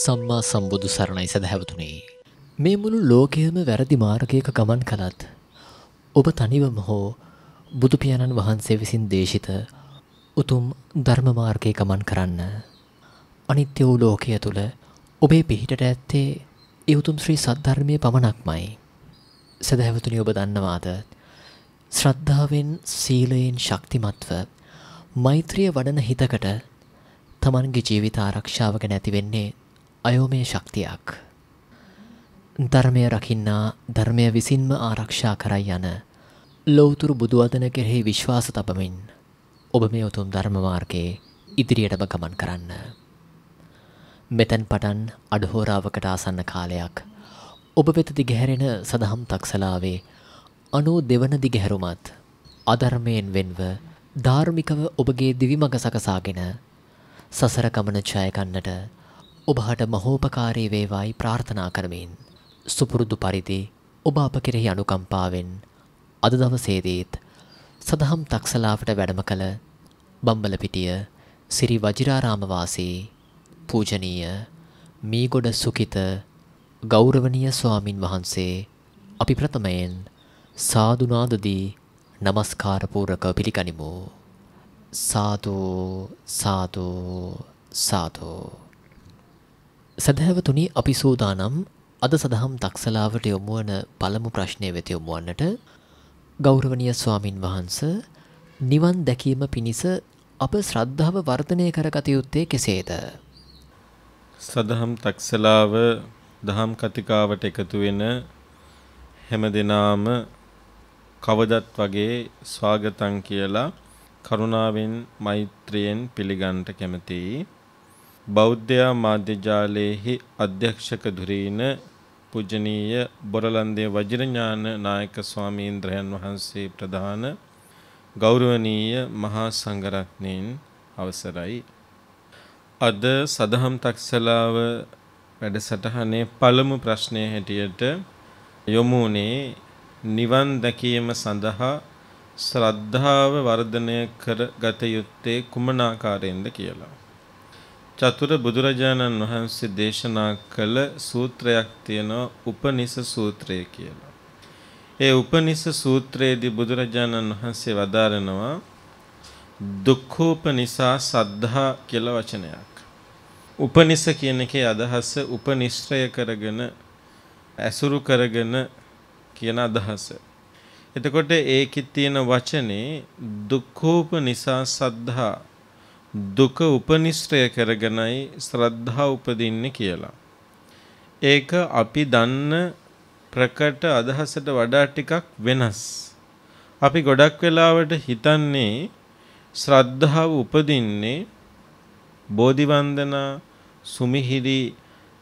සම්මා සම්බුදු සරණයි සැදැහැවතුනේ. මේ මුළු ලෝකයම වැරදි මාර්ගයක ගමන් කළත්. ඔබ තනිවම හෝ බුදුපියාණන් වහන්සේ විසින් දේශිත උතුම් ධර්මමාර්ගය ගමන් කරන්න. අනිත්‍ය වූ ලෝකය තුළ ඔබේ පිහිටට ඇත්තේ එවුතුම් ශ්‍රී සද්ධර්මය පමණක්මයි. සැදැහැවතුනි ඔබ දන්නවාද. ශ්‍රද්ධාවෙන් සීලයෙන් ශක්තිමත්ව මෛත්‍රිය වඩන හිතකට තමන්ගේ ජීවිත ආරක්ෂාව ගැන ඇතිවෙන්නේ අයෝමය ශක්තියක්. ධර්මය රකින්නා ධර්මය විසින්ම ආරක්ෂා කරයි යන ලෝතුරු බුදුවදන කෙරෙහි විශ්වාස තබමින් ඔබ මේ උතුම් ධර්මමාර්ගයේ ඉදිරියටම ගමන් කරන්න. මෙතැන් පටන් අඩහෝරාවකට ආසන්න කාලයක් ඔබ වෙත දිගහැරෙන සදහම් තක්සලාවේ අනු දෙවන දිගහැරුමත් අධර්මයෙන් වෙන්ව ධාර්මිකව ඔබගේ දිවිමඟ සකසාගෙන සසර ගමන ජයගන්නට ඔබහට මහෝපකාරී වේවායි ප්‍රාර්ථනා කරමින් සුපුරුදු පරිදි ඔබ අප කෙරෙහි අනුකම්පාවෙන් අද දවසේදීත් සදහම් තක්සලාවට වැඩම කළ බම්බලපිටිය සිරි වජිරාරාම වාසී පූජනීය මීගොඩ සුකිත ගෞරවනීය ස්වාමින් වහන්සේ අපි ප්‍රථමයෙන් සාදුනාදදී নমස්කාරපූර්වක පිළිගනිමු සාදු සාදු සාදු සැදැහැවතුනි අපි සූදානම් අද සදහම් දක්සලාවට යොමුවන පළමු ප්‍රශ්නය වෙත යොමුුවන්නට ගෞරවනිය ස්වාමින් වහන්ස නිවන් දැකීම පිණිස අප ශ්‍රද්ධාව වර්ධනය කරගතයුත්තේ කෙසේද. සදහම් තක්සලාව දහම් කතිකාවට එකතු වෙන හැම දෙනාම කවදත් වගේ ස්වාගතන් කියලා කරුණාවෙන් මෛත්‍රයෙන් පිළිගන්ට කැමතියි. බෞද්ධයා මාධ්‍ය ජාලයේහි අධ්‍යක්ෂක ධුරීන පූජනීය බොරලන්දේ වජිරඥාන නායක ස්වාමීන්ද්‍රයන් වහන්සේ ප්‍රධාන ගෞරවනීය මහා සංඝරත්නයන් අවසරයි අද සදහම් තක්සලාව වැඩසටහනේ පළමු ප්‍රශ්නය හැටියට යොමුුනේ නිවන් දැකීම සඳහා ශ්‍රද්ධාව වර්ධනය කර ගත යුත්තේ කුමන ආකාරයෙන්ද කියලා චතුර බුදුරජාණන් වහන්සේ දේශනා කළ සූත්‍රයක් තියෙනවා උපනිස සූත්‍රය කියලා. ඒ උපනිස සූත්‍රයේදී බුදුරජාණන් වහන්සේ වදාරනවා දුක්ඛෝපනිසා සද්ධා කියලා වචනයක්. උපනිස කියන එකේ අදහස උපනිශ්‍රය කරගෙන ඇසුරු කරගෙන කියන අදහස. එතකොට ඒකෙත් තියෙන වචනේ දුක්ඛෝපනිසා සද්ධා දුක උපනිශ්‍රය කරගෙනයි ශ්‍රද්ධා උපදින්නේ කියලා. ඒක අපි දන්න ප්‍රකට අදහසට වඩා ටිකක් වෙනස්. අපි ගොඩක් වෙලාවට හිතන්නේ ශ්‍රද්ධාව උපදින්නේ බෝධි වන්දනා, සුමිහිරි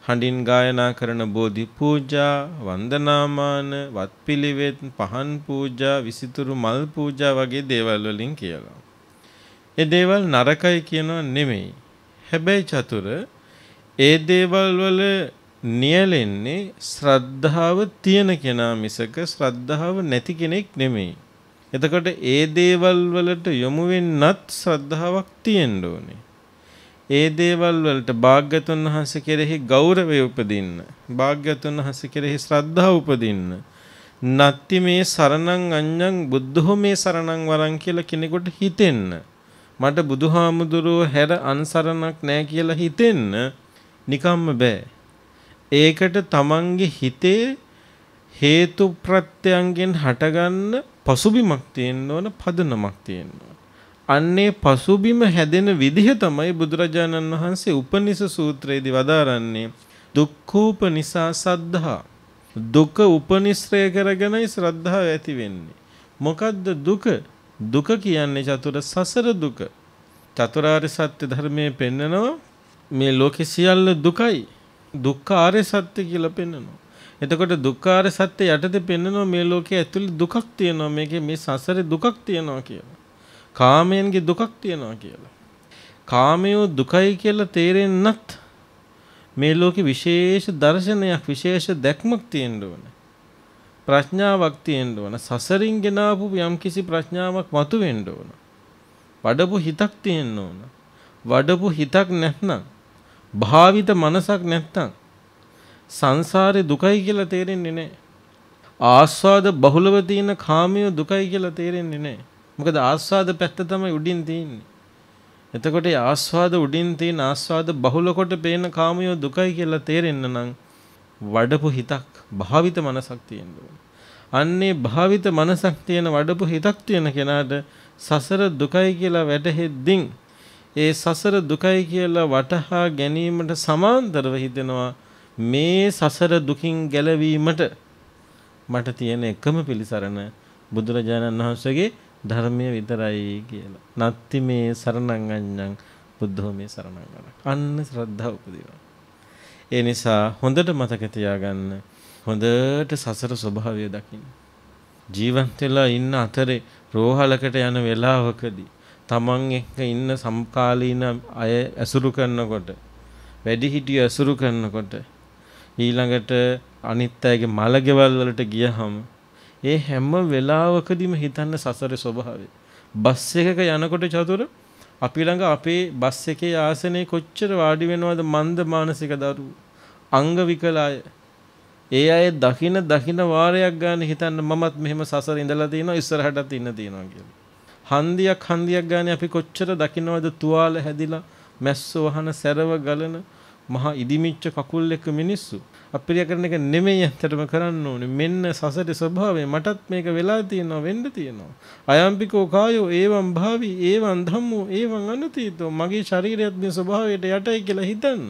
හඬින් ගායනා කරන බෝධි පූජා, වන්දනාමාන, වත්පිළිවෙත්, පහන් පූජා, විසිතුරු මල් පූජා වගේ දේවල් වලින් කියලා. ඒ දේවල් නරකයි කියනවා නෙමෙයි. හැබැයි චතුර ඒ දේවල් වල නියැලෙන්නේ ශ්‍රද්ධාව තියෙන කෙනා මිසක ශ්‍රද්ධාව නැති කෙනෙක් නෙමෙයි. එතකොට ඒ දේවල් වලට යොමු වෙන්නත් ශ්‍රද්ධාවක් තියෙන්න ඕනේ. ඒ දේවල් වලට භාග්‍යතුන් වහන්සේ කෙරෙහි ගෞරවය උපදින්න. භාග්‍යතුන් වහන්සේ කෙරෙහි ශ්‍රද්ධාව උපදින්න. නත්ති මේ සරණං අඤ්ඤං බුද්ධෝ මේ සරණං වරං කියලා කෙනෙකුට හිතෙන්න. මට බුදුහාමුදුරුව හැර අන්සරණක් නැහැ කියලා හිතෙන්න නිකම්ම බෑ. ඒකට තමන්ගේ හිතේ හේතු ප්‍රත්‍යයන්ගෙන් හටගන්න පසුබිමක් තියෙන්න ඕන පදනමක් තියෙන්න ඕන. අන්නේ පසුබිම හැදෙන විදිහ තමයි බුදුරජාණන් වහන්සේ උපනිස සූත්‍රයේදී වදාරන්නේ දුක්ඛූප නිසා සද්ධා දුක උපනිශ්‍රය කරගෙනයි ශ්‍රද්ධාව ඇති වෙන්නේ. මොකද්ද දුක? දුක කියන්නේ චතුර සසර දුක. චතුරාර්ය සත්‍ය ධර්මයේ පෙන්නනවා මේ ලෝකෙ සියල්ල දුකයි. දුක්ඛාර්ය සත්‍ය කියලා පෙන්නනවා. එතකොට දුක්ඛාර්ය සත්‍ය යටතේ පෙන්නනවා මේ ලෝකයේ ඇතුළේ දුකක් තියෙනවා. මේකේ මේ සසරේ දුකක් තියෙනවා කියලා. කාමයෙන්ගේ දුකක් තියෙනවා කියලා. කාමයෝ දුකයි කියලා තේරෙන්නත් මේ ලෝකේ විශේෂ දර්ශනයක් විශේෂ දැක්මක් තියෙන්න ඕන. ප්‍රඥාවක් තියෙන්න ඕන. සසරින් ගෙනාපු යම්කිසි ප්‍රඥාවක් මතුවෙන්න ඕන. වඩපු හිතක් තියෙන්න ඕන. වඩපු හිතක් නැත්නම් භාවිත මනසක් නැත්නම් සංසාරේ දුකයි කියලා තේරෙන්නේ නැහැ. ආස්වාද බහුලව තියෙන කාමයේ දුකයි කියලා තේරෙන්නේ නැහැ. මොකද ආස්වාද පැත්ත තමයි උඩින් තියෙන්නේ. එතකොට ආස්වාද උඩින් තියෙන ආස්වාද බහුල කොට පේන කාමයේ දුකයි කියලා තේරෙන්න නම් වඩපු හිතක් භාවිත මනසක් තියෙන්න අන්නේ භාවිත මනසක් තියෙන වඩපු හිතක් තියෙන කෙනාට සසර දුකයි කියලා වැටහෙද්දින් ඒ සසර දුකයි කියලා වටහා ගැනීමට සමාන්තරව හිතෙනවා මේ සසර දුකින් ගැලවීමට මට තියෙන එකම පිළිසරණ බුදුරජාණන් වහන්සේගේ ධර්මය විතරයි කියලා. නත්ති මේ සරණං අඤ්ඤං බුද්ධෝ මේ සරණං අන්න ශ්‍රද්ධාව උපදිනවා. ඒ නිසා හොඳට මතක තියාගන්න. හොඳට සසර ස්වභාවය දකින්න. ජීවත් වෙලා ඉන්න අතරේ රෝහලකට යන වෙලාවකදී තමන් එක්ක ඉන්න සම්කාලීන අය ඇසුරු කරනකොට වැඩිහිටිය ඇසුරු කරනකොට ඊළඟට අනිත් අයගේ මලගෙවල් වලට ගියහම ඒ හැම වෙලාවකදීම හිතන්න සසරේ ස්වභාවය. බස් එකක යනකොට චතුර අපි ළඟ අපේ බස් එකේ ආසනේ කොච්චර වාඩි වෙනවද මන්ද මානසික දරුවෝ. අංග විකල අය. ඒ අය දකින දකින වාරයක් ගන්න හිතන්න මමත් මෙහෙම සසර ඉඳලා තියෙනවා ඉස්සරහටත් ඉන්න තියෙනවා කියලා. හන්දියක් හන්දියක් ගානේ අපි කොච්චර දකින්නවද තුවාල හැදිලා මැස්ස වහන සැරව ගලන මහා ඉදිමිච්ච කකුල් එක මිනිස්සු. අප්‍රිය කරන එක නෙමෙයි ඇත්තටම කරන්න ඕනේ. මෙන්න සසරේ ස්වභාවය මටත් මේක වෙලා තියෙනවා වෙන්න තියෙනවා. අයම්පිකෝ කායෝ ඒවම් භාවි ඒවම් ධම්මෝ ඒවම් අනුතීතෝ මගේ ශරීරයත් මේ ස්වභාවයට යටයි කියලා හිතන්න.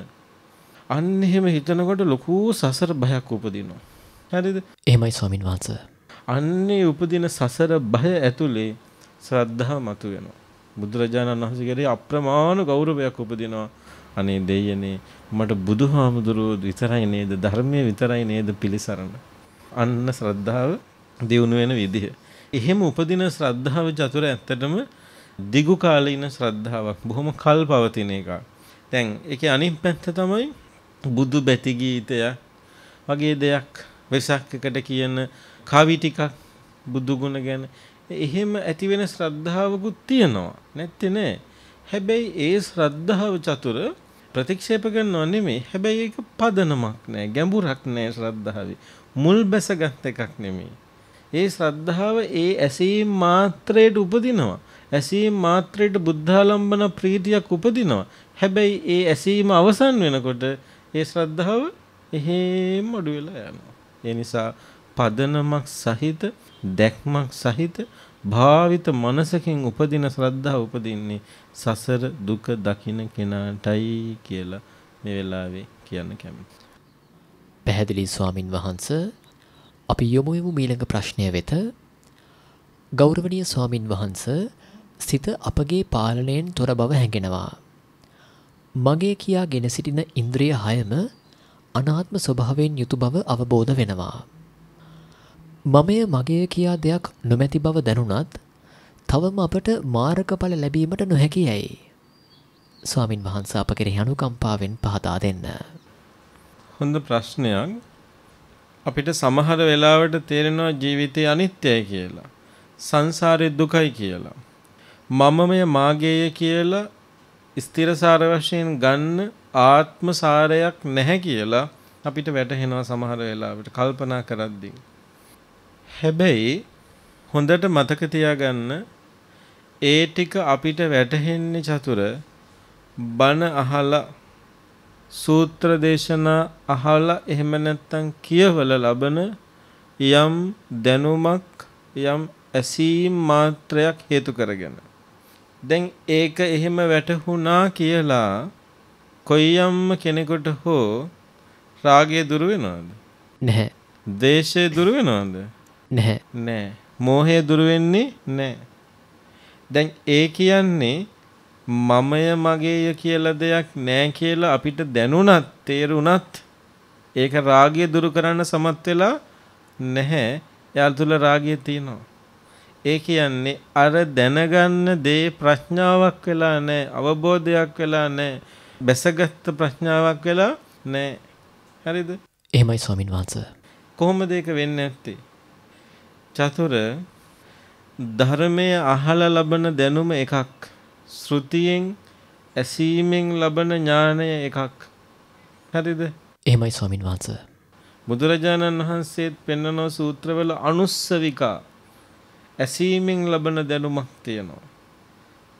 අන්න එහෙම හිතනකොට ලොකු සසර බයක් උපදිනවා. හරිද? එහෙමයි ස්වාමින් වහන්සේ. අන්නේ උපදින සසර බය ඇතුලේ ශ්‍රද්ධාව මතුවෙනවා. බුදුරජාණන් වහන්සේගේ අප්‍රමාණ ගෞරවයක් උපදිනවා. අනේ දෙයනේ මට බුදුහාමුදුරුවෝ විතරයි නේද ධර්මයේ විතරයි නේද පිළිසරණ. අන්න ශ්‍රද්ධාව දියුණු වෙන විදිහ. එහෙම උපදින ශ්‍රද්ධාව චතුර ඇත්තටම දිගු කාලීන ශ්‍රද්ධාවක්. බොහොම කල් පවතින එකක්. දැන් ඒකේ අනිත් පැත්ත තමයි බුදු බැති ගීතය වගේ දෙයක් වෙසක්කකට කියන කවි ටිකක් බුදු ගුණ ගැන එහෙම ඇති වෙන ශ්‍රද්ධාවකුත් තියෙනවා නැත්තේ නෑ හැබැයි ඒ ශ්‍රද්ධාව චතුර ප්‍රතික්ෂේප කරනව නෙමෙයි. හැබැයි ඒක පදනමක් නෑ. ගැඹුරක් නෑ ශ්‍රද්ධාවේ. මුල් බැසගත් එකක් නෙමෙයි. ඒ ශ්‍රද්ධාව ඒ ඇසීම් මාත්‍රයට උපදිනවා. ඇසීම් මාත්‍රයට බුද්ධාලම්බන ප්‍රීතියක් උපදිනවා. හැබැයි ඒ ඇසීම අවසන් වෙනකොට ඒ ශ්‍රද්ධාව එහෙම අඩු වෙලා යනවා. ඒ නිසා පදනමක් සහිත දැක්මක් සහිත භාවිත මනසකින් උපදින ශ්‍රද්ධාව උපදින්නේ සසර දුක දකින කෙනාටයි කියලා මේ වෙලාවේ කියන්න කැමතියි. පැහැදිලි ස්වාමින් වහන්ස අපි යොමු වෙමු මීළඟ ප්‍රශ්නය වෙත. ගෞරවනීය ස්වාමින් වහන්ස සිත අපගේ පාලනයෙන් තොර බව හැඟෙනවා. මගේ කියාගෙන සිටින ඉන්ද්‍රිය හයම අනාත්ම ස්වභාවයෙන් යුතු බව අවබෝධ වෙනවා. මමය මගේ කියා දෙයක් නොමැති බව දැනුණත් තවම අපට මාරකඵල ලැබීමට නොහැකි ඇයි. ස්වාමින් වහන්ස අප කෙරෙහි අනුකම්පාවෙන් පහදා දෙන්න. හොඳ ප්‍රශ්නයක් අපිට සමහර වෙලාවට තේරෙනවා ජීවිතය අනිත්‍යයි කියලා. සංසාරේ දුකයි කියලා. මමමය මාගේය කියලා ස්ථිරසාර වශයෙන් ගන්න ආත්ම සාරයක් නැහැ කියලා අපිට වැටහෙනවා සමහර වෙලාවට කල්පනා කරද්දී. හැබැයි හොඳට මතක තියාගන්න ඒ ටික අපිට වැටහෙන්නේ චතුර බණ අහලා සූත්‍ර දේශනා අහලා එහෙම නැත්නම් කියවල ලබන යම් දැනුමක් යම් ඇසීම් මාත්‍රයක් හේතු කරගෙන දැන් ඒක එහෙම වැටහුණා කියලා කොයියම්ම කෙනෙකුට හෝ රාගය දුර වෙනවද නැහැ දේශය දුර වෙනවද නැහැ. නෑ. මෝහය දුර වෙන්නේ නෑ. දැන් ඒ කියන්නේ මමය මගේය කියලා දෙයක් නෑ කියලා අපිට දැනුණත් තේරුණත් ඒක රාගය දුරු කරන්න සමත් වෙලා නැහැ. යාළ තුල රාගය තියෙනවා. ඒ කියන්නේ අර දැනගන්න දේ ප්‍රඥාවක් වෙලා නැහැ අවබෝධයක් වෙලා නැහැ බැසගත් ප්‍රඥාවක් වෙලා නැහැ හරිද එහෙමයි ස්වාමින් වහන්සේ කොහොමද ඒක වෙන්නේ නැත්තේ චතුර ධර්මය අහලා ලබන දැනුම එකක් ශ්‍රුතියෙන් ඇසීමෙන් ලබන ඥානය එකක් හරිද එහෙමයි ස්වාමින් වහන්සේ බුදුරජාණන් වහන්සේත් පෙන්වන සූත්‍රවල අනුස්සවිකා ඇසීමෙන් ලබන දැනුමක් තියෙනවා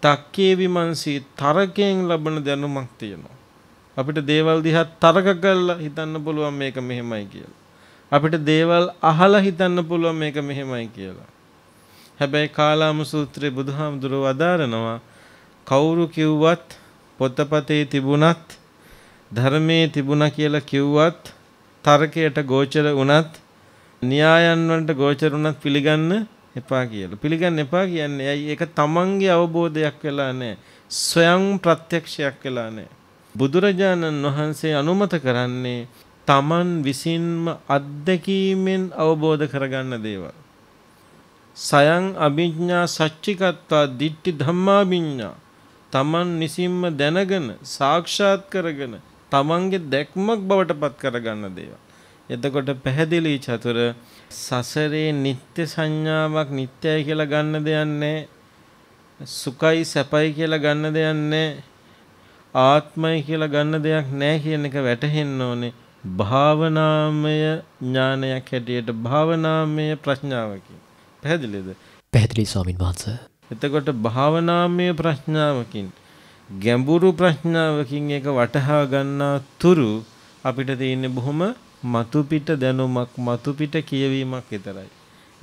තක්කේ විමන්සී තරකයෙන් ලබන දැනුමක් තියෙනවා අපිට දේවල් දිහා තරක කරලා හිතන්න පුළුවන් මේක මෙහෙමයි කියලා අපිට දේවල් අහලා හිතන්න පුළුවන් මේක මෙහෙමයි කියලා. හැබැයි කාලාම සූත්‍රයේ බුදුහාමුදුරුවෝ අදාරනවා කවුරු කිව්වත් පොතපතේ තිබුණත් ධර්මයේ තිබුණා කියලා කිව්වත් තර්කයට ගෝචර වුණත් න්‍යායන් වලට ගෝචර වුණත් පිළිගන්න එපා කියලා. පිළිගන්න එපා කියන්නේ ඇයි ඒක තමන්ගේ අවබෝධයක් වෙලා නැහැ. ස්වයං ප්‍රත්‍යක්ෂයක් වෙලා නැහැ. බුදුරජාණන් වහන්සේ අනුමත කරන්නේ තමන් විසින්ම අත්දැකීමෙන් අවබෝධ කරගන්න දේවල්. සයන් අභිඥ්ඥා සච්චිකත්වා දිට්ටි ධම්මාභිඤ්ඥා තමන් නිසින්ම දැනගෙන සාක්ෂාත් කරගෙන තමන්ගේ දැක්මක් බවට පත් කරගන්න දේව. එතකොට පැහැදිලි චතුර සසරේ නිත්‍ය සංඥාවක් නිත්‍යයි කියලා ගන්න දෙයන්නේ සුකයි සැපයි කියලා ගන්න දෙයන්නේ ආත්මයි කියලා ගන්න දෙයක් නෑ කියන එක වැටහෙන්න ඕනේ භාවනාමය ඥානයක් හැටියට භාවනාමය ප්‍රඥාවකින් පැහැදිලිද පැහැදිලි ස්වාමින් වහන්සේ එතකොට භාවනාමය ප්‍රඥාවකින් ගැඹුරු ප්‍රඥාවකින් ඒක වටහා ගන්නා තුරු අපිට තියෙන්නේ බොහොම මතුපිට දැනුමක් මතුපිට කියවීමක් විතරයි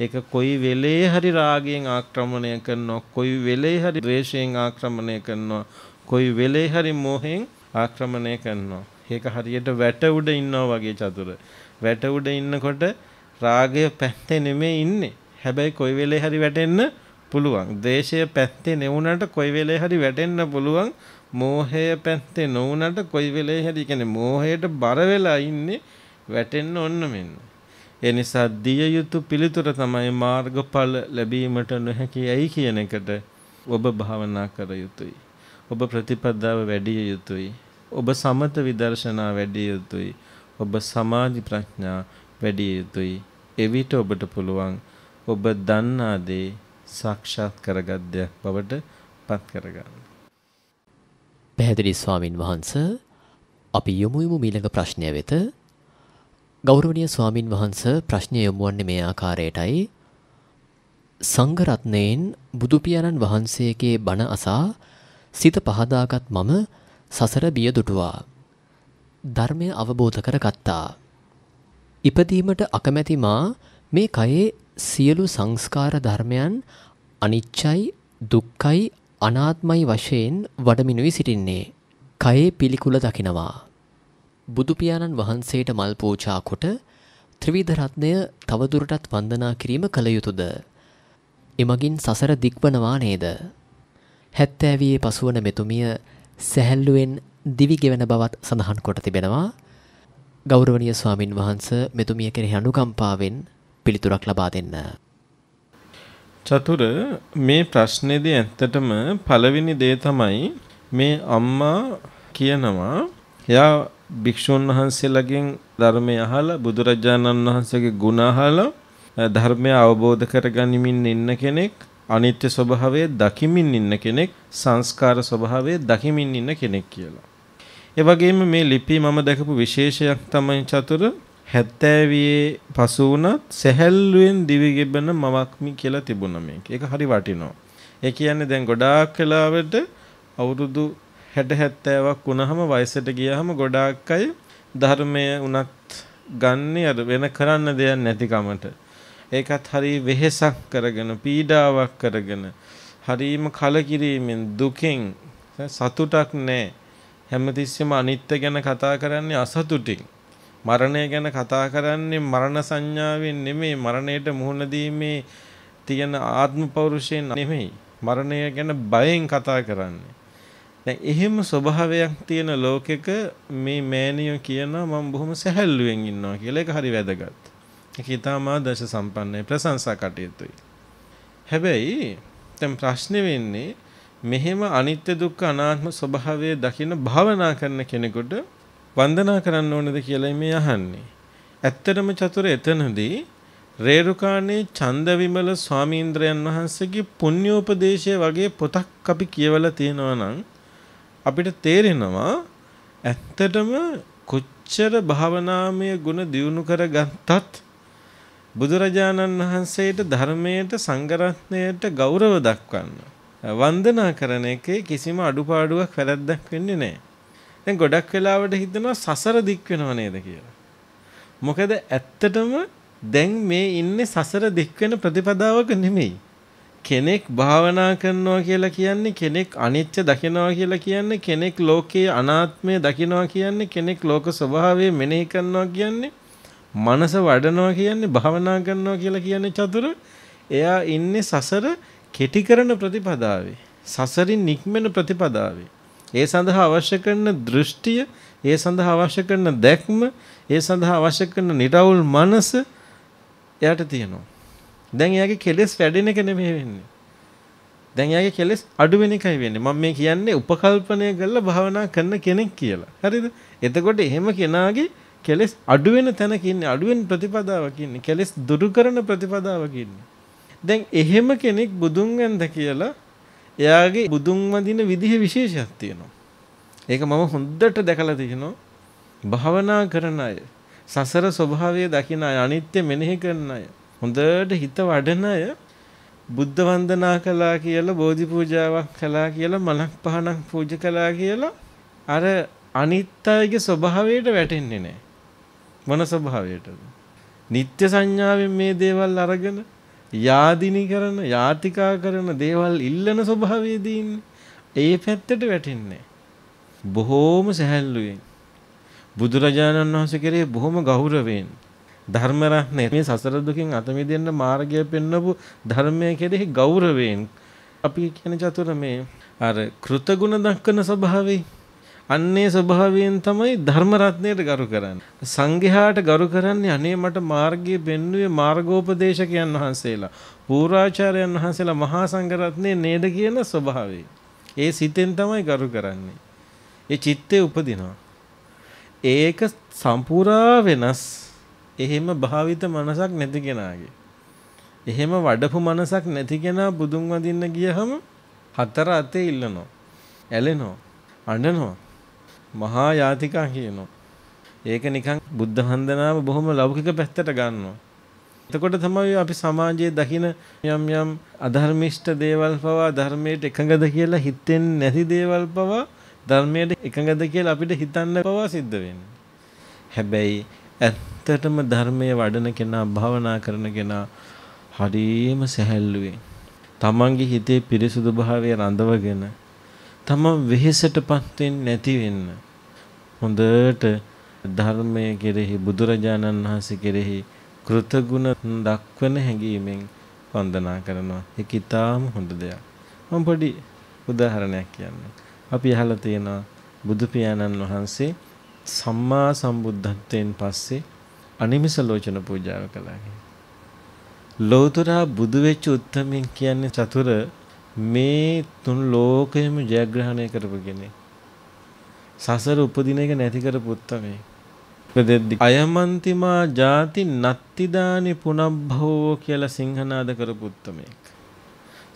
ඒක කොයි වෙලේ හරි රාගයෙන් ආක්‍රමණය කරනවා කොයි වෙලේ හරි ද්වේෂයෙන් ආක්‍රමණය කරනවා කොයි වෙලේ හරි මෝහෙන් ආක්‍රමණය කරනවා ඒක හරියට වැට උඩ ඉන්නවා වගේ චතුර. වැට උඩ ඉන්නකොට රාගය පැත්තේ නෙමෙයි ඉන්නේ. හැබැයි කොයි වෙලේ හරි වැටෙන්න පුළුවන්. දේශය පැත්තේ නෙවුනට කොයි වෙලේ හරි වැටෙන්න පුළුවන්. මෝහය පැත්තේ නොවුනට කොයි වෙලේ හරි කියන්නේ මෝහයට බර වෙලා ඉන්නේ වැටෙන්න ඕන්න මෙන්න. ඒ නිසා දිය යුතු පිළිතුර තමයි මාර්ගඵල ලැබීමට නොහැකි ඇයි කියන එකට ඔබ භාවනා කර යුතුයි. ඔබ ප්‍රතිපදාව වැඩි යුතුයි. ඔබ සමත විදර්ශනා වැඩි යුතුයි. ඔබ සමාධි ප්‍රඥා වැඩි යුතුයි. එවිට ඔබට පුළුවන් ඔබ දන්නා දේ සාක්ෂාත් කරගත් දෙයක් බවට පත් කරගන්න. පැහැදිලි ස්වාමින් වහන්ස අපි යොමු යමු ඊළඟ ප්‍රශ්නය වෙත. ගෞරවනීය ස්වාමින් වහන්ස ප්‍රශ්නය යොමු වන්නේ මේ ආකාරයටයි. සංඝ රත්නයෙන් බුදු පියාණන් වහන්සේගේ බණ අසා සිත පහදාගත් මම සසර බිය දුටුවා. ධර්මය අවබෝධ කරගත්තා. ඉපදීමට අකමැති මා මේ කයේ සියලු සංස්කාර ධර්මයන් අනිච්චයි දුක්ඛයි අනාත්මයි වශයෙන් වඩමිනුයි සිටින්නේ. කයේ පිළිකුල දකිනවා. බුදු පියාණන් වහන්සේට මල් පූජා කොට ත්‍රිවිධ රත්නය තවදුරටත් වන්දනා කිරීම කළ යුතුයද? එමගින් සසර දික්වනවා නේද? 70 පසුවන මෙතුමිය සැහැල්ලුවෙන් දිවිගෙවෙන බවත් සඳහන් කොට තිබෙනවා. ගෞරවනීය ස්වාමින් වහන්ස මෙතුමිය කෙරෙහි අනුකම්පාවෙන් පිළිතුරක් ලබා දෙන්න. චතුර මේ ප්‍රශ්නේදී ඇත්තටම පළවෙනි දේ තමයි මේ අම්මා කියනවා එයා භික්ෂුන් වහන්සේලාගෙන් ධර්මය අහලා බුදුරජාණන් වහන්සේගේ ගුණ අහලා ධර්මය අවබෝධ කරගනිමින් ඉන්න කෙනෙක් අනිත්‍ය ස්වභාවය දකිමින් ඉන්න කෙනෙක් සංස්කාර ස්වභාවය දකිමින් ඉන්න කෙනෙක් කියලා. ඒ වගේම මේ ලිපි මම දැකපු විශේෂයක් තමයි චතුර 70 පසු වුණත් සැහැල්ලුවෙන් දිවිගෙබන මමක්මි කියලා තිබුණා මේක. ඒක හරි වටිනවා. ඒ කියන්නේ දැන් ගොඩාක් කාලවට අවුරුදු 60 70ක් වුණාම වයසට ගියාම ගොඩාක් අය ධර්මය උනත් ගන්නේ අර වෙන කරන්න දෙයක් නැති කමට. ඒකත් හරි වෙහෙසක් කරගෙන පීඩාවක් කරගෙන හරීම කලකිරීමෙන් දුකෙන් සතුටක් නැහැ හැමතිස්සෙම අනිත්‍ය ගැන කතා කරන්නේ අසතුටින් මරණය ගැන කතා කරන්නේ මරණ සංඥාවෙන් නෙමෙයි මරණයට මුහුණ දීමේ තියෙන ආත්ම පෞරුෂයෙන් නෙමෙයි මරණය ගැන බයෙන් කතා කරන්නේ දැන් එහෙම ස්වභාවයක් තියෙන ලෝකෙක මේ මෑනියෝ කියනවා මම බොහොම සැහැල්ලුවෙන් ඉන්නවා කියලා ඒක හරි වැදගත්. ඒක ඊටාමා දශ සම්පන්නයි ප්‍රශංසා කටයුතුයි. හැබැයි දැන් ප්‍රශ්නේ වෙන්නේ මෙහෙම අනිත්‍ය දුක්ඛ අනාත්ම ස්වභාවය දකින භවනා කරන කෙනෙකුට වන්දනා කරන්න ඕනද කියලා මේ අහන්නේ. ඇත්තටම චතුර එතනදී රේරුකාණේ චන්දවිමල ස්වාමීන්ද්‍රයන් වහන්සේගේ පුණ්‍යෝපදේශය වගේ පොතක් අපි කියවලා තියෙනවා නම් අපිට තේරෙනවා ඇත්තටම කොච්චර භාවනාමය ගුණ දියුණු කරගත්තත් බුදුරජාණන් වහන්සේට ධර්මයට සංඝරත්නයට ගෞරව දක්වන්න වන්දනා කරන එකේ කිසිම අඩුපාඩුවක් වැරද්දක් වෙන්නේ නැහැ. දැන් ගොඩක් වෙලාවට හිතනවා සසර දික් වෙනව නේද කියලා. මොකද ඇත්තටම දැන් මේ ඉන්නේ සසර දික් වෙන ප්‍රතිපදාවක නෙමෙයි. කෙනෙක් භාවනා කරනවා කියලා කියන්නේ කෙනෙක් අනිත්‍ය දකිනවා කියලා කියන්නේ කෙනෙක් ලෝකයේ අනාත්මය දකිනවා කියන්නේ කෙනෙක් ලෝක ස්වභාවය මෙනෙහි කරනවා කියන්නේ මනස වඩනවා කියන්නේ භවනා කරනවා කියලා කියන්නේ චතුර එයා ඉන්නේ සසර කෙටි කරන ප්‍රතිපදාවේ සසරින් නික්මෙන ප්‍රතිපදාවේ ඒ සඳහා අවශ්‍ය කරන දෘෂ්ටිය ඒ සඳහා අවශ්‍ය කරන දැක්ම ඒ සඳහා අවශ්‍ය කරන නිරවුල් මනස එයාට තියෙනවා දැන් එයාගේ කෙලෙස් වැඩෙන එක නෙමෙයි වෙන්නේ දැන් එයාගේ කෙලෙස් අඩු වෙන එකයි වෙන්නේ මම මේ කියන්නේ උපකල්පනය කරලා භාවනා කරන කෙනෙක් කියලා හරිද එතකොට එහෙම කෙනාගේ කෙලෙස් අඩුවෙන තැනක ඉන්නේ අඩුවෙන් ප්‍රතිපදාවක් ඉන්නේ කෙලෙස් දුරු කරන ප්‍රතිපදාවක් ඉන්නේ දැන් එහෙම කෙනෙක් බුදුන් වෙන්ද කියලා එයාගේ බුදුන් වඳින විදිහ විශේෂයක් තියෙනවා ඒක මම හොඳට දැකලා තියෙනවා භාවනා කරන අය සසර ස්වභාවය දකින අය අනිත්‍ය මෙනෙහි කරන අය හොඳට හිත වඩන අය බුද්ධ වන්දනා කළා කියලා බෝධි පූජාවක් කළා කියලා මලක් පහනක් පූජා කළා කියලා අර අනිත්‍යයේ ස්වභාවයට වැටෙන්නේ නැහැ ඉක්මන ස්වභාවයටද? නিত্য සංඥාවෙන් මේ දේවල් අරගෙන යාදිනි කරන, යාතිකා කරන දේවල් ඉල්ලන ස්වභාවයේදී ඒ පැත්තට වැටෙන්නේ. බොහෝම සැහැල්ලුවෙන් බුදුරජාණන් වහන්සේ කෙරේ බොහොම ගෞරවයෙන් ධර්ම රත්නය මේ සසර දුකින් අත මිදෙන්න මාර්ගය පෙන්වපු ධර්මය කෙරෙහි ගෞරවයෙන් අපි කියන චතුර මේ අර කෘතගුණ දක්වන ස්වභාවයේ අන්නේ ස්වභාවයෙන් තමයි ධර්ම රත්නයට ගරු කරන්නේ. සංඝයාට ගරු කරන්නේ අනේ මට මාර්ගයේ පෙන්වුවේ මාර්ගෝපදේශකයන් වහන්සේලා. පූර්වාචාර්යයන් වහන්සේලා මහා සංඝ රත්නේ නේද කියන ස්වභාවය. ඒ සිතෙන් තමයි ගරු කරන්නේ. ඒ චිත්තේ උපදිනවා. ඒක සම්පූර්ණ වෙනස් එහෙම භාවිත මනසක් නැති කෙනාගේ. එහෙම වඩපු මනසක් නැති කෙනා බුදුන් වඳින්න ගියහම හතර අතේ ඉල්ලනවා. ඇලෙනවා. අඬනවා. මහා යාතිකා කියනවා. ඒක නිකන් බුද්ධ වන්දනාව බොහොම ලෞකික පැත්තට ගන්නවා. එතකොට තමයි අපි සමාජයේ දකින යම් යම් අධර්මිෂ්ඨ දේවල් පවා ධර්මයට එකඟද කියලා හිතෙන්නේ නැති දේවල් පවා ධර්මයට එකඟද කියලා අපිට හිතන්න පවා සිද්ධ වෙන්නේ. හැබැයි ඇත්තටම ධර්මයේ වඩන කෙනා භවනා කරන කෙනා හරිම සැහැල්ලුවෙන් තමන්ගේ හිතේ පිරිසුදු භාවය රඳවගෙන තම වෙහෙසටපත් වෙන්නේ නැති වෙන්න හොඳට ධර්මය කෙරෙහි බුදුරජාණන් වහන්සේ කෙරෙහි කෘතගුණ දක්වන හැඟීමෙන් වන්දනා කරනවා ඒක ඊටාම හොඳ දෙයක් මම පොඩි උදාහරණයක් කියන්නම් අපි අහලා තියෙනවා බුදු පියාණන් වහන්සේ සම්මා සම්බුද්ධත්වයෙන් පස්සේ අනිමිස ලෝචන පූජාව කළා. ලෞතර බුදු වෙච්ච උත්තමයන් කියන්නේ චතුර මේ තුන් ලෝකයම ජයග්‍රහණය කරපු කෙනෙක්. සසර උපදින එක නැති කරපු උත්තමේ. අයමන්තිමා ಜಾති නත්තිදානි පුනබ්භවෝ කියලා සිංහනාද කරපු උත්තමෙක්.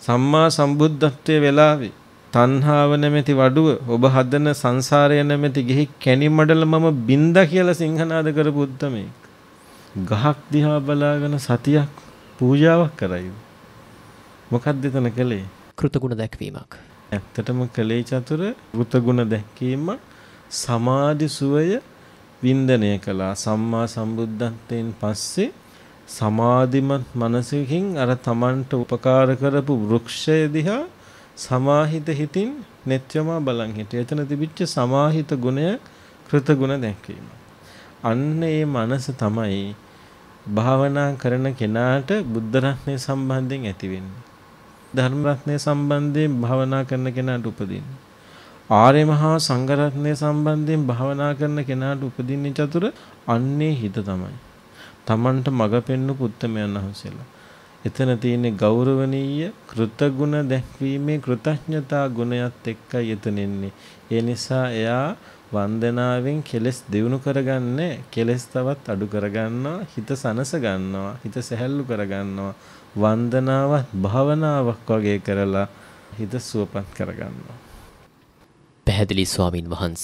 සම්මා සම්බුද්ධත්වයේ වෙලාවේ තණ්හාව නැමැති වඩුව ඔබ හදන සංසාරය නැමැති ගිහි කැණි මඩල මම බින්ද කියලා සිංහනාද කරපු උත්තමෙක්. ගහක් දිහා බලාගෙන සතියක් පූජාවක් කරයි. මොකක්ද එතන කළේ? කෘතගුණ දැක්වීමක්. ඇත්තටම කලේ චතුර කෘතගුණ දැක්වීම සමාධි සුවය වින්දනය කළා. සම්මා සම්බුද්ධත්වයෙන් පස්සේ සමාධිමත් මනසකින් අර තමන්ට උපකාර කරපු වෘක්ෂය දිහා සමාහිත හිතින් නෙත්‍යමා බලන් හිටිය. එතන තිබිච්ච සමාහිත ගුණය කෘතගුණ දැක්වීම. අන්න ඒ මනස තමයි භාවනා කරන කෙනාට බුද්ධ රත්නය සම්බන්ධයෙන් ඇති වෙන්නේ. ධර්ම රත්නය සම්බන්ධයෙන් භවනා කරන කෙනාට උපදින. ආර්ය මහා සංඝ රත්නය සම්බන්ධයෙන් භවනා කරන කෙනාට උපදින්නේ චතුර අන්නේ හිත තමයි. Tamanට මඟ පෙන්වපු උත්තමයන් වහන්සේලා. එතන තියෙන ගෞරවනීය කෘතගුණ දැක්වීමේ කෘතඥතා ගුණයත් එක්කයි එතන එන්නේ. ඒ නිසා එයා වන්දනාවෙන් කෙලස් දියුණු කරගන්නේ කෙලස් තවත් අඩු කරගන්නවා හිත සනස ගන්නවා හිත සැහැල්ලු කරගන්නවා වන්දනාවක් භාවනාවක් වගේ කරලා හිත සුවපත් කරගන්නවා. පැහැදිලි ස්වාමින් වහන්ස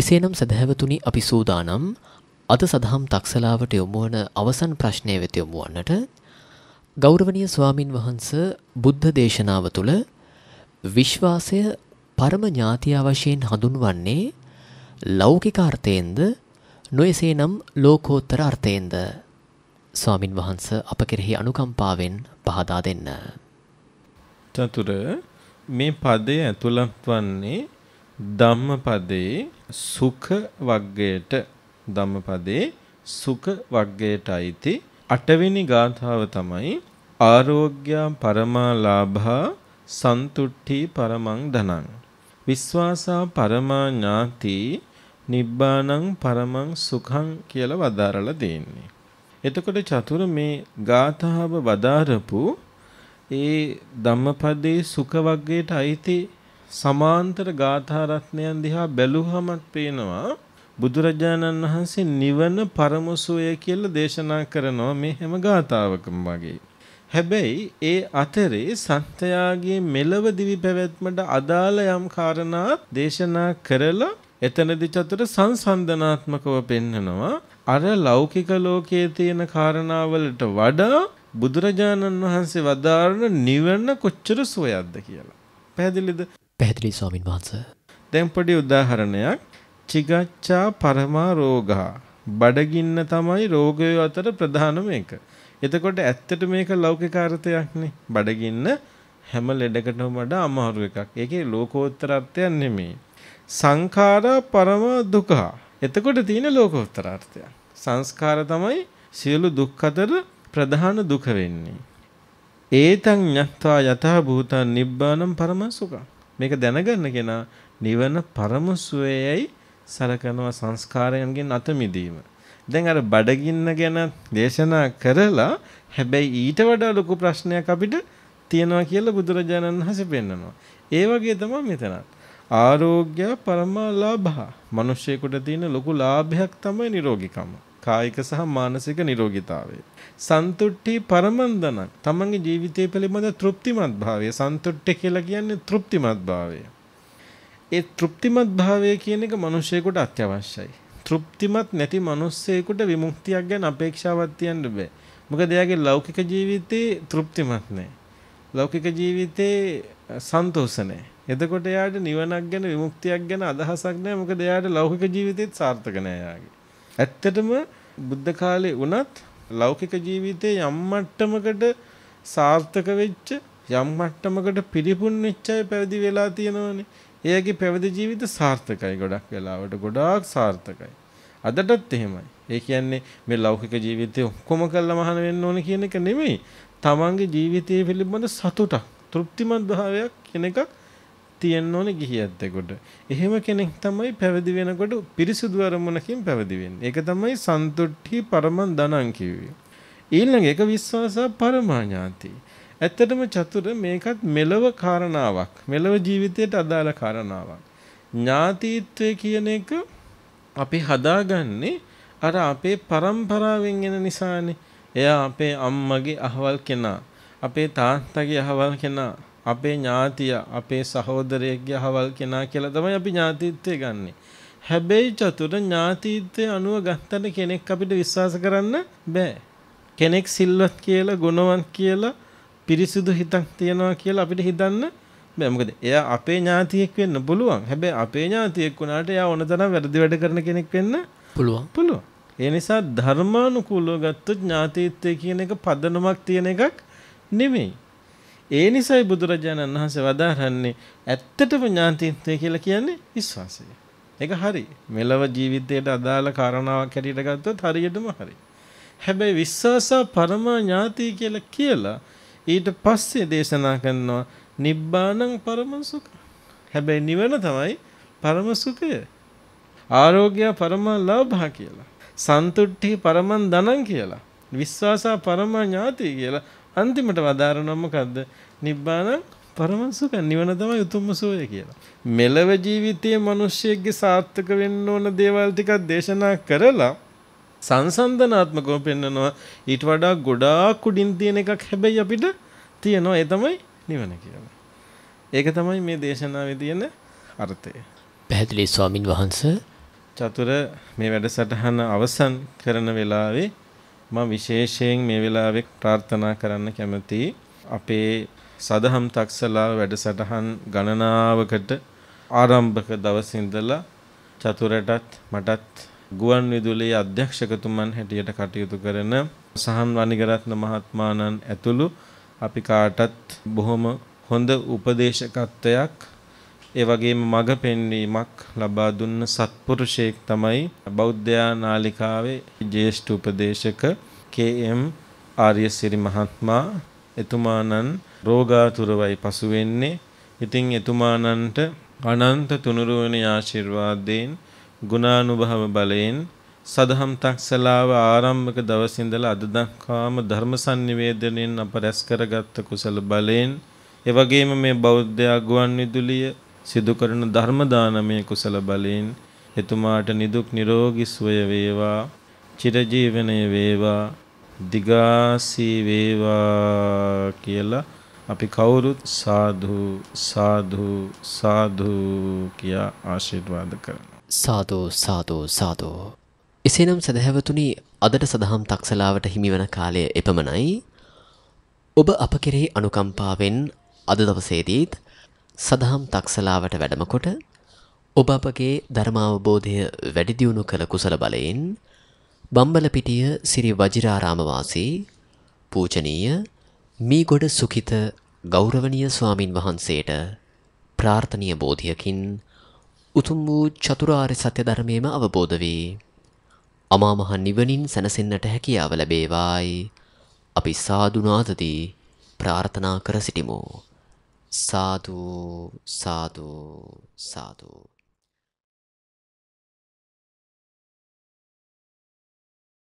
එසේනම් සදහැවතුනි අපි සූදානම් අද සදහම් තක්සලාවට යොමුවන අවසන් ප්‍රශ්නය වෙත යොමුවන්නට ගෞරවනීය ස්වාමින් වහන්ස බුද්ධ දේශනාව තුළ විශ්වාසය පරම ඥාතිය වශයෙන් හඳුන්වන්නේ ලෞකික අර්ථයෙන්ද නොයසේනම් ලෝකෝත්තර අර්ථයෙන්ද ස්වාමින් වහන්ස අප කෙරෙහි අනුකම්පාවෙන් පහදා දෙන්න. චතුර මේ පදයේ ඇතුළත් වන්නේ ධම්මපදයේ සුඛ වග්ගයට ධම්මපදයේ සුඛ වග්ගයට අයිති අටවෙනි ගාථාව තමයි ආරෝග්‍ය පරමාලාභා සන්තුට්ටි පරමං ධනං විශ්වාසා පරමා ඥාති නිබ්බානං පරමං සුඛං කියලා වදාරලා දෙන්නේ එතකොට චතුර මේ ගාථාව වදාරපු ඒ ධම්මපදයේ සුඛ වර්ගයට අයිති සමාන්තර ගාථා රත්නයන් දිහා බැලුවමත් පේනවා බුදුරජාණන් වහන්සේ නිවන පරමසෝය කියලා දේශනා කරනවා මේ හැම ගාතාවකම වගේ. හැබැයි ඒ අතරේ සත්‍යයාගේ මෙලව දිවි පැවැත්මට අදාළ යම් කාරණා දේශනා කරලා එතනදි චතුර සංසන්දනාත්මකව පෙන්නනවා අර ලෞකික ලෝකයේ තියෙන කාරණාවලට වඩා බුදුරජාණන් වහන්සේ වදාරන නිවන කොච්චර සුවයක්ද කියලා. පැහැදිලිද? පැහැදිලි ස්වාමින් වහන්සේ. දැන් පොඩි උදාහරණයක්. චිගච්ඡා පරමා රෝගා. බඩගින්න තමයි රෝගය අතර ප්‍රධානම එක. එතකොට ඇත්තට මේක ලෞකික අර්ථයක්නේ. බඩගින්න හැම ලෙඩකටම වඩා අමාරු එකක්. ඒකේ ලෝකෝත්තර අර්ථයක් නෙමෙයි. සංඛාරා පරම දුකා එතකොට තියෙන ලෝකෝත්තරාර්ථය. සංස්කාර තමයි සියලු දුක් අතර ප්‍රධාන දුක වෙන්නේ. ඒතං ඤත්වා යතහ භූතං නිබ්බානම් පරමසුඛං. මේක දැනගන්න කෙනා නිවන පරමසුවේයි සලකනවා සංස්කාරයන්ගෙන් අත මිදීම. දැන් අර බඩගින්න ගැන දේශනා කරලා හැබැයි ඊට වඩා ලොකු ප්‍රශ්නයක් අපිට තියෙනවා කියලා බුදුරජාණන් වහන්සේ පෙන්නනවා. ඒ වගේ තමයි මෙතනත්. ආරෝග්‍ය පරමාලාභා මිනිස්සෙකුට තියෙන ලොකු ලාභයක් තමයි නිරෝගීකම කායික සහ මානසික නිරෝගීතාවය සන්තුට්ටි පරමන්දන තමන්ගේ ජීවිතය පිළිබඳ තෘප්තිමත් භාවය සන්තුට්ටි කියලා කියන්නේ තෘප්තිමත් භාවය ඒ තෘප්තිමත් භාවය කියන එක මිනිස්සෙකුට අත්‍යවශ්‍යයි තෘප්තිමත් නැති මිනිස්සෙකුට විමුක්තියක් ගැන අපේක්ෂාවක් තියන්න බෑ මොකද එයාගේ ලෞකික ජීවිතේ තෘප්තිමත් නැහැ ලෞකික ජීවිතේ සන්තෝෂ නැහැ එතකොට එයාට නිවනක් ගැන විමුක්තියක් ගැන අදහසක් නැහැ. මොකද එයාට ලෞකික ජීවිතෙත් සාර්ථක නැහැ ඇත්තටම බුද්ධ කාලේ වුණත් ලෞකික ජීවිතේ යම් මට්ටමකට සාර්ථක වෙච්ච යම් මට්ටමකට පිරිපුන් වෙච්චයි පැවිදි වෙලා තියෙනවනේ. එයාගේ පැවිදි ජීවිත සාර්ථකයි ගොඩක් වෙලාවට ගොඩාක් සාර්ථකයි. අදටත් එහෙමයි. ඒ කියන්නේ මේ ලෞකික ජීවිතේ ඔක්කොම කළා මහාන වෙන්න ඕනේ කියන එක නෙමෙයි. තමන්ගේ ජීවිතය පිළිබඳ සතුටක්, තෘප්තිමත් භාවයක් කියන එකක් තියෙන්න ඕනේ ගිහියද්දෙකුට. එහෙම කෙනෙක් තමයි පැවිදි වෙනකොට පිරිසුදු අරමුණකින් පැවිදි වෙන්නේ. ඒක තමයි සන්තුට්ඨි පරමං දනං කිව්වේ. ඊළඟ එක විශ්වාසා පරමාඥාති. ඇත්තටම චතුර මේකත් මෙලව කාරණාවක්. මෙලව ජීවිතයට අදාළ කාරණාවක්. ඥාතිත්වය කියන එක අපි හදාගන්නේ අර අපේ પરම්පරාවෙන් එන නිසානේ. එයා අපේ අම්මගේ අහවල් කෙනා. අපේ තාත්තගේ අහවල් කෙනා අපේ ඥාතිය අපේ සහෝදරයෙක්ගේ අහවල් කෙනා කියලා තමයි අපි ඥාතිත්වය ගන්නෙ. හැබැයි චතුර ඥාතිත්වය අනුව ගත්තට කෙනෙක් අපිට විශ්වාස කරන්න බෑ. කෙනෙක් සිල්වත් කියලා ගුණවත් කියලා පිරිසිදු හිතක් තියනවා කියලා අපිට හිතන්න බෑ. මොකද එයා අපේ ඥාතියෙක් වෙන්න පුළුවන්. හැබැයි අපේ ඥාතියෙක් වුණාට එයා ඕන තරම් වැරදි වැඩ කරන කෙනෙක් වෙන්න පුළුවන්. පුළුවන්. ඒ නිසා ධර්මානුකූලව ගත්තොත් ඥාතිත්වය කියන එක පදනමක් තියෙන එකක් නෙමෙයි. ඒ නිසයි බුදුරජාණන් වහන්සේ වදාරන්නේ ඇත්තටම ඥාතිත්වය කියලා කියන්නේ විශ්වාසය. ඒක හරි. මෙලව ජීවිතයට අදාළ කාරණාවක් හැටියට ගත්තොත් හරියටම හරි. හැබැයි විශ්වාස පරම ඥාති කියලා කියලා ඊට පස්සේ දේශනා කරනවා නිබ්බාණං පරම සුඛ. හැබැයි නිවන තමයි පරම සුඛය. ආරෝග්‍ය පරම ලාභ කියලා. සන්තුට්ඨි පරමං ධනං කියලා. විශ්වාසා පරම ඥාති කියලා අන්තිමට වදාරනවා මොකද්ද? නිබ්බානං පරම සුඛ නිවන තමයි උතුම්ම සෝය කියලා. මෙලව ජීවිතයේ මිනිස්සෙක්ගේ සාර්ථක වෙන්න ඕන දේවල් ටිකක් දේශනා කරලා සංසන්දනාත්මකව පෙන්නනවා. ඊට වඩා ගොඩාක් උඩින් තියෙන එකක් හැබැයි අපිට තියෙනවා. ඒ තමයි නිවන කියලා. ඒක තමයි මේ දේශනාවේ තියෙන අර්ථය. පැහැදිලි ස්වාමින් වහන්සේ චතුර මේ වැඩසටහන අවසන් කරන වෙලාවේ මම විශේෂයෙන් මේ වෙලාවේ ප්‍රාර්ථනා කරන්න කැමතියි අපේ සදහම් තක්සලා වැඩසටහන් ගණනාවකට ආරම්භක දවසින්දලා චතුරටත් මටත් ගුවන් විදුලියේ අධ්‍යක්ෂකතුමන් හැටියට කටයුතු කරන සහන් වනිගරත්න මහත්මාණන් ඇතුළු අපි කාටත් බොහොම හොඳ උපදේශකත්වයක් ඒ වගේම මඟ පෙන්වීමක් ලබා දුන්න සත්පුරුෂයෙක් තමයි බෞද්ධයා නාලිකාවේ ජ්‍යෙෂ්ඨ උපදේශක KM ආර්යසිරි මහත්මයා එතුමාණන් රෝගාතුරවයි පසු වෙන්නේ. ඉතින් එතුමාණන්ට අනන්ත තුනුරුවනේ ආශිර්වාදයෙන් ගුණානුභව බලයෙන් සදහම් තක්සලාව ආරම්භක දවස් ඉඳලා අද දක්වාම ධර්ම sannivedanයෙන් අප රැස් කරගත් කුසල බලයෙන් එවැගේම මේ බෞද්ධ ගුවන් විදුලිය සිදු කරන ධර්ම දානමය කුසල බලයෙන් එතුමාට නිදුක් නිරෝගී සුවය වේවා චිරජීවනය වේවා දිගාසී වේවා කියලා අපි කවුරුත් සාදු සාදු සාදු කියා ආශිර්වාද කරනවා සාදු සාදු සාදු එසේනම් සදහැවතුනි අදට සදහම් තක්සලාවට හිමිවන කාලය එපමණයි ඔබ අප කෙරෙහි අනුකම්පාවෙන් අද දවසේදීත් සදහම් තක්සලාවට වැඩමකොට ඔබ අපගේ ධර්මාවබෝධය වැඩිදියුණු කළ කුසල බලයෙන් බම්බලපිටිය සිරි වජිරාරාමවාසී පූජනීය මීගොඩ සුකිත ගෞරවනීය ස්වාමින් වහන්සේට ප්‍රාර්ථනීය බෝධියකින් උතුම් වූ චතුරාර්ය සත්‍ය ධර්මයේම අවබෝධ වී අමා මහ නිවනින් සැනසෙන්නට හැකියාව ලැබේවායි අපි සාදුනාදදී ප්‍රාර්ථනා කර සිටිමු සාදු සාදු සාදු